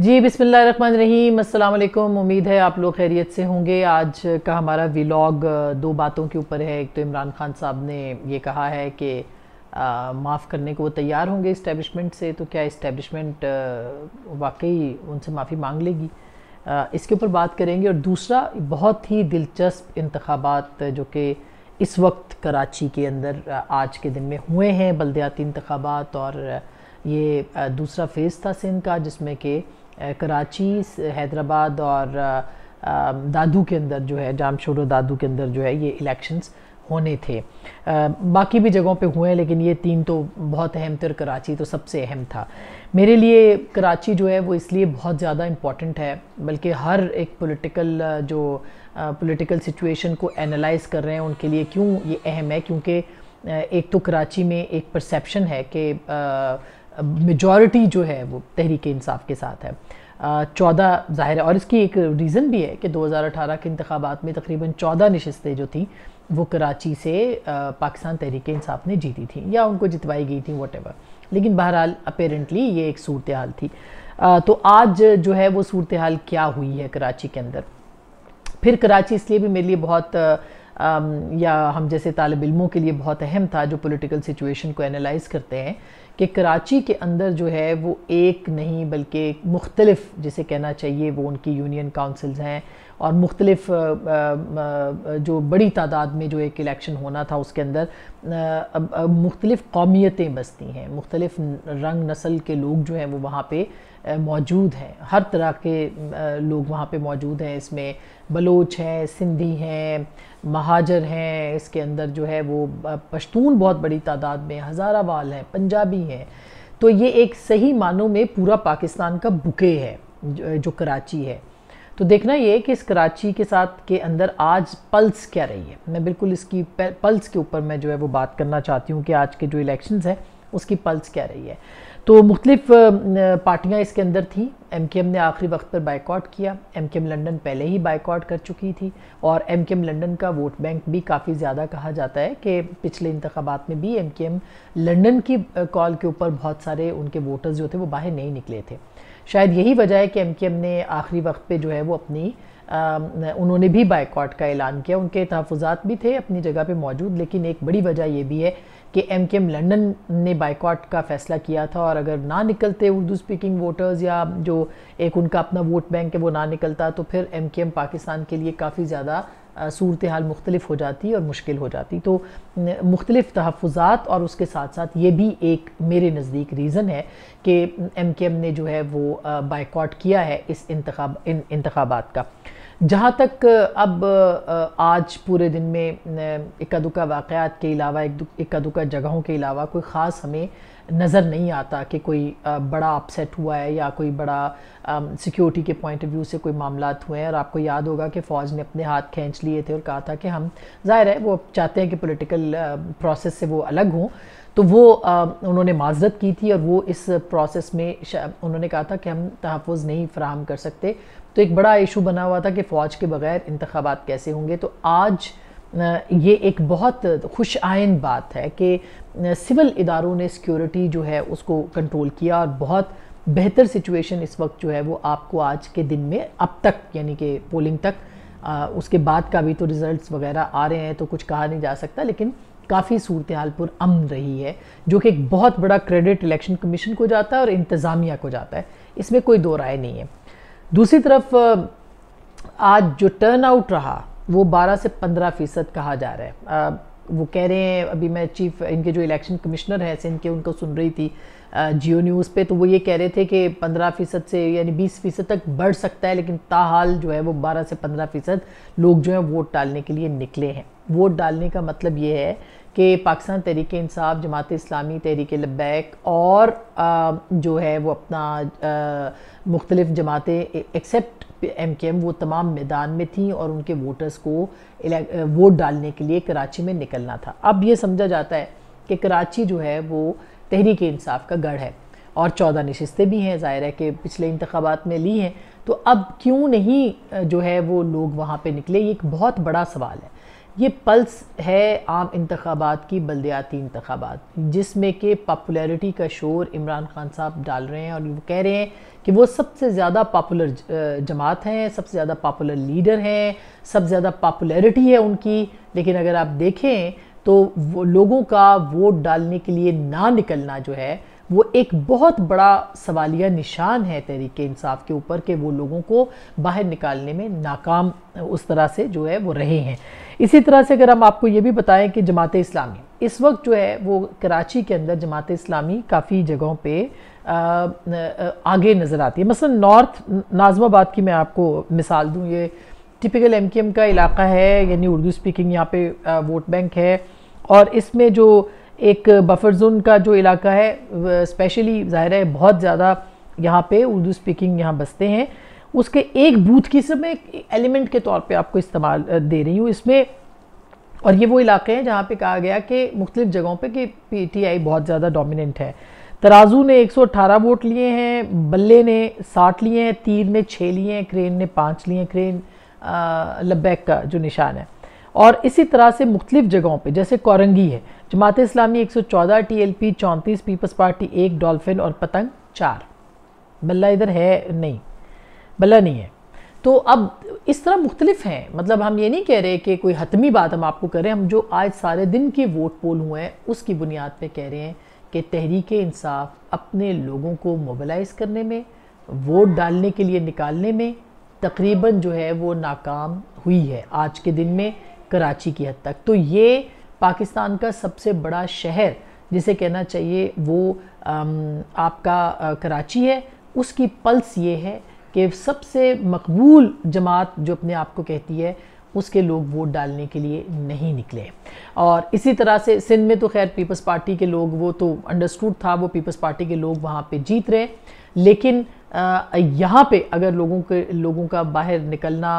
जी बिसमीम असल उम्मीद है आप लोग खैरियत से होंगे आज का हमारा व्लाग दो बातों के ऊपर है एक तो इमरान खान साहब ने ये कहा है कि माफ़ करने को वो तैयार होंगे इस्टेबलिशमेंट से तो क्या इस्टेबलिशमेंट वाकई उनसे माफ़ी मांग लेगी आ, इसके ऊपर बात करेंगे और दूसरा बहुत ही दिलचस्प इंतबात जो कि इस वक्त कराची के अंदर आज के दिन में हुए हैं बलदयाती इंतबात और ये दूसरा फेज़ था सिंध का जिसमें कि कराची हैदराबाद और दादू के अंदर जो है जाम छोड़ो दादू के अंदर जो है ये इलेक्शंस होने थे आ, बाकी भी जगहों पे हुए हैं लेकिन ये तीन तो बहुत अहम थे और कराची तो सबसे अहम था मेरे लिए कराची जो है वो इसलिए बहुत ज़्यादा इम्पॉर्टेंट है बल्कि हर एक पॉलिटिकल जो पॉलिटिकल सिचुएशन को एनालाइज कर रहे हैं उनके लिए क्यों ये अहम है क्योंकि एक तो कराची में एक परसेप्शन है कि मेजॉरिटी जो है वो तहरीक इंसाफ के साथ है चौदह ज़ाहिर है और इसकी एक रीज़न भी है कि 2018 के इंतबात में तकरीबन चौदह नशस्तें जो थी वो कराची से पाकिस्तान तहरीक इंसाफ ने जीती थी या उनको जितवाई गई थी वट लेकिन बहरहाल अपेरेंटली ये एक सूरत हाल थी आ, तो आज जो है वो सूरत हाल क्या हुई है कराची के अंदर फिर कराची इसलिए भी मेरे लिए बहुत आ, या हम जैसे तालब इलमों के लिए बहुत अहम था जो पॉलिटिकल सिचुएशन को एनालाइज करते हैं कि कराची के अंदर जो है वो एक नहीं बल्कि मुख्तलफ़ जिसे कहना चाहिए वो उनकी यूनियन काउंसिल्स हैं और मुख्तलिफ जो बड़ी तादाद में जो एक इलेक्शन होना था उसके अंदर मुख्तलिफ कौमियतें बसती हैं मुख्तलिफ रंग नस्ल के लोग जो हैं वो वहाँ पर मौजूद हैं हर तरह के लोग वहाँ पर मौजूद हैं इसमें बलोच हैं सिंधी हैं महाजर हैं इसके अंदर जो है वो पश्तून बहुत बड़ी तादाद में वाल हैं पंजाबी हैं तो ये एक सही मानों में पूरा पाकिस्तान का बुके है जो कराची है तो देखना ये कि इस कराची के साथ के अंदर आज पल्स क्या रही है मैं बिल्कुल इसकी पल्स के ऊपर मैं जो है वो बात करना चाहती हूँ कि आज के जो इलेक्शन हैं उसकी पल्स क्या रही है तो मुख्तलिफ पार्टियाँ इसके अंदर थी एम के एम ने आखिरी वक्त पर बाइकआउट किया एम के एम लंडन पहले ही बाइकआउट कर चुकी थी और एम के एम लंडन का वोट बैंक भी काफ़ी ज़्यादा कहा जाता है कि पिछले इंतबात में भी एम के एम लंडन की कॉल के ऊपर बहुत सारे उनके वोटर्स जो थे वो बाहर नहीं निकले थे शायद यही वजह है कि एम के एम ने आखिरी वक्त पे जो है वो अपनी आ, उन्होंने भी बाइकआउट का ऐलान किया उनके तहफात भी थे अपनी जगह पे मौजूद लेकिन एक बड़ी वजह ये भी है कि एम के एम लंडन ने बाइकआउट का फ़ैसला किया था और अगर ना निकलते उर्दू स्पीकिंग वोटर्स या जो एक उनका अपना वोट बैंक है वो ना निकलता तो फिर एम के एम पाकिस्तान के लिए काफ़ी ज़्यादा सूरत हाल मुख्तलिफ हो जाती और मुश्किल हो जाती तो मुख्तलिफ तहफ़ात और उसके साथ साथ ये भी एक मेरे नज़दीक रीज़न है कि एम के एम ने जो है वो बाइकआउट किया है इस इन इंतबात का जहाँ तक अब आज पूरे दिन में इक्का दुक्का वाक़ात के अलावा इक्का दुक्का जगहों के अलावा कोई ख़ास हमें नज़र नहीं आता कि कोई बड़ा अपसेट हुआ है या कोई बड़ा सिक्योरिटी के पॉइंट ऑफ व्यू से कोई मामला हुए हैं और आपको याद होगा कि फ़ौज ने अपने हाथ खींच लिए थे और कहा था कि हम ज़ाहिर है वो चाहते हैं कि पोलिटिकल प्रोसेस से वो अलग हों तो वो आ, उन्होंने माजरत की थी और वो इस प्रोसेस में उन्होंने कहा था कि हम तहफ़ नहीं फ्राहम कर सकते तो एक बड़ा इशू बना हुआ था कि फ़ौज के बग़ैर इंतबात कैसे होंगे तो आज ये एक बहुत खुश आयन बात है कि सिविल इदारों ने सिक्योरिटी जो है उसको कंट्रोल किया और बहुत बेहतर सिचुएशन इस वक्त जो है वो आपको आज के दिन में अब तक यानी कि पोलिंग तक आ, उसके बाद का भी तो रिज़ल्ट वगैरह आ रहे हैं तो कुछ कहा नहीं जा सकता लेकिन काफ़ी सूरत हाल पर अमन रही है जो कि एक बहुत बड़ा क्रेडिट इलेक्शन कमीशन को जाता है और इंतज़ामिया को जाता है इसमें कोई दो राय नहीं है दूसरी तरफ आज जो टर्न आउट रहा वो 12 से 15 फ़ीसद कहा जा रहा है वो कह रहे हैं अभी मैं चीफ इनके जो इलेक्शन कमिश्नर हैं सिंध के उनको सुन रही थी जियो न्यूज़ पे तो वो ये कह रहे थे कि 15 फ़ीसद से यानी 20 फ़ीसद तक बढ़ सकता है लेकिन ताहाल जो है वो 12 से 15 फ़ीसद लोग जो हैं वोट डालने के लिए निकले हैं वोट डालने का मतलब ये है कि पाकिस्तान तहरीक इंसाफ जमात इस्लामी तहरीक लब्बैक और आ, जो है वो अपना मुख्तलिफ़ जमातें एक्सेप्ट एम के एम वो तमाम मैदान में थी और उनके वोटर्स को वोट डालने के लिए कराची में निकलना था अब ये समझा जाता है कि कराची जो है वो तहरीक इंसाफ का गढ़ है और चौदह नशस्तें भी हैं ज़ाहिर है कि पिछले इंतबात में ली हैं तो अब क्यों नहीं जो है वो लोग वहाँ पर निकले ये एक बहुत बड़ा सवाल है ये पल्स है आम इंतबात की बलदियाती इंतबात जिसमें कि पॉपुलैरिटी का शोर इमरान खान साहब डाल रहे हैं और वो कह रहे हैं कि वो सबसे ज़्यादा पॉपुलर जमात हैं सबसे ज़्यादा पॉपुलर लीडर हैं सबसे ज़्यादा पॉपुलैरिटी है उनकी लेकिन अगर आप देखें तो वो लोगों का वोट डालने के लिए ना निकलना जो है वो एक बहुत बड़ा सवालिया निशान है तहरीक इंसाफ के ऊपर कि वो लोगों को बाहर निकालने में नाकाम उस तरह से जो है वो रहे हैं इसी तरह से अगर हम आपको ये भी बताएं कि जमात इस्लामी इस वक्त जो है वो कराची के अंदर जमात इस्लामी काफ़ी जगहों पे आगे नज़र आती है मसलन नॉर्थ नाजमाबाद की मैं आपको मिसाल दूँ ये टिपिकल एम का इलाका है यानी उर्दू स्पीकिंग यहाँ पे वोट बैंक है और इसमें जो एक बफर जोन का जो इलाका है स्पेशली ज़ाहिर है बहुत ज़्यादा यहाँ पे उर्दू स्पीकिंग यहाँ बसते हैं उसके एक बूथ की सब मैं एलिमेंट के तौर पे आपको इस्तेमाल दे रही हूँ इसमें और ये वो इलाके हैं जहाँ पे कहा गया कि मुख्तलिफ जगहों पे कि पीटीआई बहुत ज़्यादा डोमिनेंट है तराजू ने 118 वोट लिए हैं बल्ले ने 60 लिए हैं तीर ने 6 लिए हैं क्रेन ने 5 लिए हैं क्रेन लब्बैक का जो निशान है और इसी तरह से मुख्तलिफ जगहों पर जैसे कोरंगी है जमात इस्लामी एक सौ चौदह टी एल पी चौंतीस पीपल्स पार्टी एक डॉल्फिन और पतंग चार बल्ला इधर है नहीं बल्ला नहीं है तो अब इस तरह मुख्तलिफ हैं मतलब हम ये नहीं कह रहे कि कोई हतमी बात हम आपको कर रहे हैं हम जो आज सारे दिन के वोट पोल हुए हैं उसकी बुनियाद पर कह रहे हैं कि तहरीक इंसाफ अपने लोगों को मोबलाइज करने में वोट डालने के लिए निकालने में तकरीबन जो है वो नाकाम हुई है आज के दिन में कराची की हद तक तो ये पाकिस्तान का सबसे बड़ा शहर जिसे कहना चाहिए वो आपका कराची है उसकी पल्स ये है कि सबसे मकबूल जमात जो अपने आप को कहती है उसके लोग वोट डालने के लिए नहीं निकले और इसी तरह से सिंध में तो खैर पीपल्स पार्टी के लोग वो तो अंडरस्टूड था वो पीपल्स पार्टी के लोग वहाँ पे जीत रहे लेकिन यहाँ पे अगर लोगों के लोगों का बाहर निकलना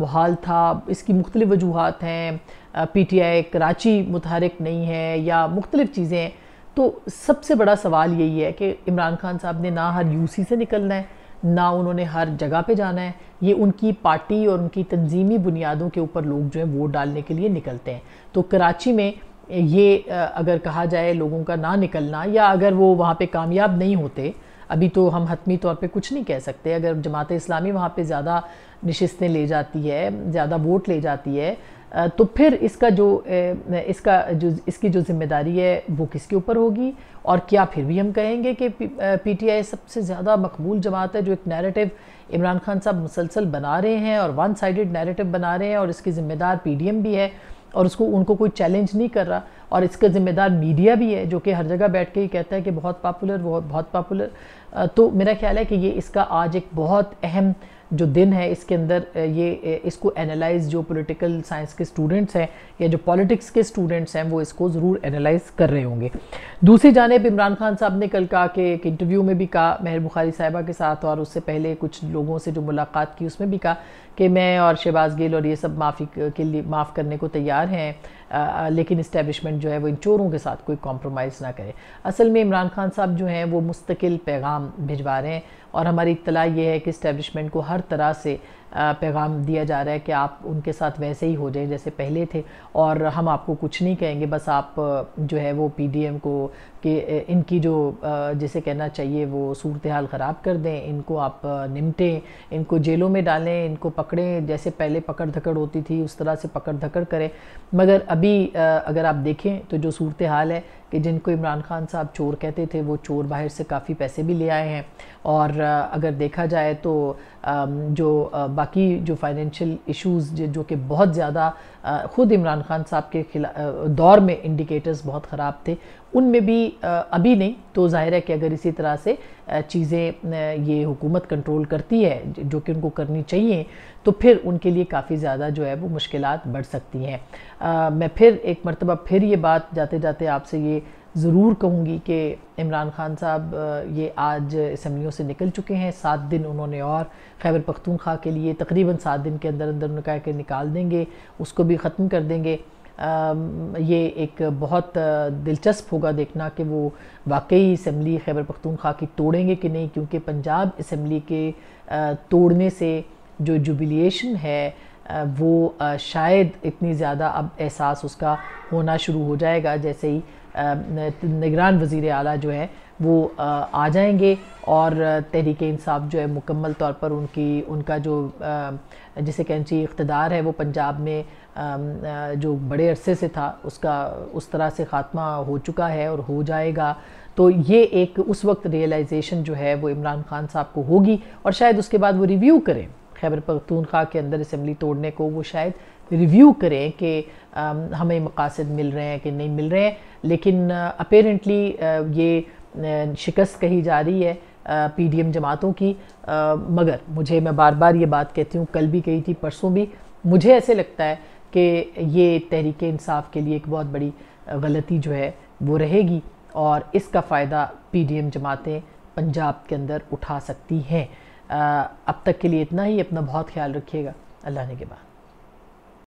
बहाल था इसकी मुख्तलिफ़ वजूहत हैं पी टी आई कराची मुतहरक नहीं है या मुख्तलिफ़ चीज़ें तो सबसे बड़ा सवाल यही है कि इमरान खान साहब ने ना हर यू सी से निकलना है ना उन्होंने हर जगह पर जाना है ये उनकी पार्टी और उनकी तंजीमी बुनियादों के ऊपर लोग जो हैं वोट डालने के लिए निकलते हैं तो कराची में ये अगर कहा जाए लोगों का ना निकलना या अगर वो वहाँ पर कामयाब नहीं होते अभी तो हम हतमी तौर पे कुछ नहीं कह सकते अगर जमात इस्लामी वहाँ पे ज़्यादा नशस्तें ले जाती है ज़्यादा वोट ले जाती है तो फिर इसका जो इसका जो इसकी जो जिम्मेदारी है वो किसके ऊपर होगी और क्या फिर भी हम कहेंगे कि पी टी आई सबसे ज़्यादा मकबूल जमात है जो एक नैरेटिव इमरान खान साहब मुसलसल बना रहे हैं और वन साइडेड नैरेटिव बना रहे हैं और इसकी ज़िम्मेदार पी डी एम भी है और उसको उनको कोई चैलेंज नहीं कर रहा और इसका ज़िम्मेदार मीडिया भी है जो कि हर जगह बैठ के ही कहता है कि बहुत पॉपुलर बहुत बहुत पॉपुलर तो मेरा ख्याल है कि ये इसका आज एक बहुत अहम जो दिन है इसके अंदर ये इसको एनालाइज जो पॉलिटिकल साइंस के स्टूडेंट्स हैं या जो पॉलिटिक्स के स्टूडेंट्स हैं वो इसको ज़रूर एनालाइज कर रहे होंगे दूसरी जानब इमरान खान साहब ने कल कहा कि एक इंटरव्यू में भी कहा मेहर बुखारी साहिबा के साथ और उससे पहले कुछ लोगों से जो मुलाकात की उसमें भी कहा कि मैं और शहबाज गिल और ये सब माफ़ी के लिए माफ़ करने को तैयार हैं आ, लेकिन इस्टेबलिशमेंट जो है वो इन चोरों के साथ कोई कॉम्प्रोमाइज़ ना करे असल में इमरान खान साहब जो हैं वो मुस्तकिल पैगाम भिजवा रहे हैं और हमारी इतला ये है कि इस्टेबलिशमेंट को हर तरह से पैगाम दिया जा रहा है कि आप उनके साथ वैसे ही हो जाएं जैसे पहले थे और हम आपको कुछ नहीं कहेंगे बस आप जो है वो पीडीएम को कि इनकी जो जिसे कहना चाहिए वो सूरत हाल ख़राब कर दें इनको आप निमटें इनको जेलों में डालें इनको पकड़ें जैसे पहले पकड़ धकड़ होती थी उस तरह से पकड़ धकड़ करें मगर अभी अगर आप देखें तो जो सूरत हाल है कि जिनको इमरान खान साहब चोर कहते थे वो चोर बाहर से काफ़ी पैसे भी ले आए हैं और अगर देखा जाए तो जो बाकी जो फाइनेंशियल इश्यूज जो कि बहुत ज़्यादा ख़ुद इमरान खान साहब के दौर में इंडिकेटर्स बहुत ख़राब थे उनमें भी अभी नहीं तो जाहिर है कि अगर इसी तरह से चीज़ें ये हुकूमत कंट्रोल करती है जो कि उनको करनी चाहिए तो फिर उनके लिए काफ़ी ज़्यादा जो है वो मुश्किल बढ़ सकती हैं मैं फिर एक मरतबा फिर ये बात जाते जाते आपसे ये ज़रूर कहूँगी कि इमरान ख़ान साहब ये आज इसम्बलियों से निकल चुके हैं सात दिन उन्होंने और खैबर पख्तूनख्वा के लिए तकरीबन सात दिन के अंदर अंदर उन्होंने कहा कि निकाल देंगे उसको भी ख़त्म कर देंगे आ, ये एक बहुत दिलचस्प होगा देखना कि वो वाकई इसम्बली खैबर पख्तूनख्वा की तोड़ेंगे कि नहीं क्योंकि पंजाब इसम्बली के तोड़ने से जो जुबिलेशन है वो शायद इतनी ज़्यादा अब एहसास उसका होना शुरू हो जाएगा जैसे ही निगरान वज़ी अली जो है वो आ जाएंगे और तहरीक इंसाफ जो है मुकम्मल तौर पर उनकी उनका जो जिसे कहें चाहिए इकतदार है वो पंजाब में जो बड़े अरसे से था उसका उस तरह से ख़ात्मा हो चुका है और हो जाएगा तो ये एक उस वक्त रियलाइजेशन जो है वो इमरान खान साहब को होगी और शायद उसके बाद वो रिव्यू करें खैबर पखतूनखा के अंदर इसम्बली तोड़ने को वो शायद रिव्यू करें कि हमें मकासद मिल रहे हैं कि नहीं मिल रहे हैं लेकिन अपेरेंटली ये शिकस्त कही जा रही है पी डी एम जमातों की आ, मगर मुझे मैं बार बार ये बात कहती हूँ कल भी कही थी परसों भी मुझे ऐसे लगता है कि ये तहरीक इंसाफ के लिए एक बहुत बड़ी गलती जो है वो रहेगी और इसका फ़ायदा पी डी एम जमातें पंजाब के अंदर उठा सकती हैं अब तक के लिए इतना ही अपना बहुत ख्याल रखिएगा अल्लाह ने के बाद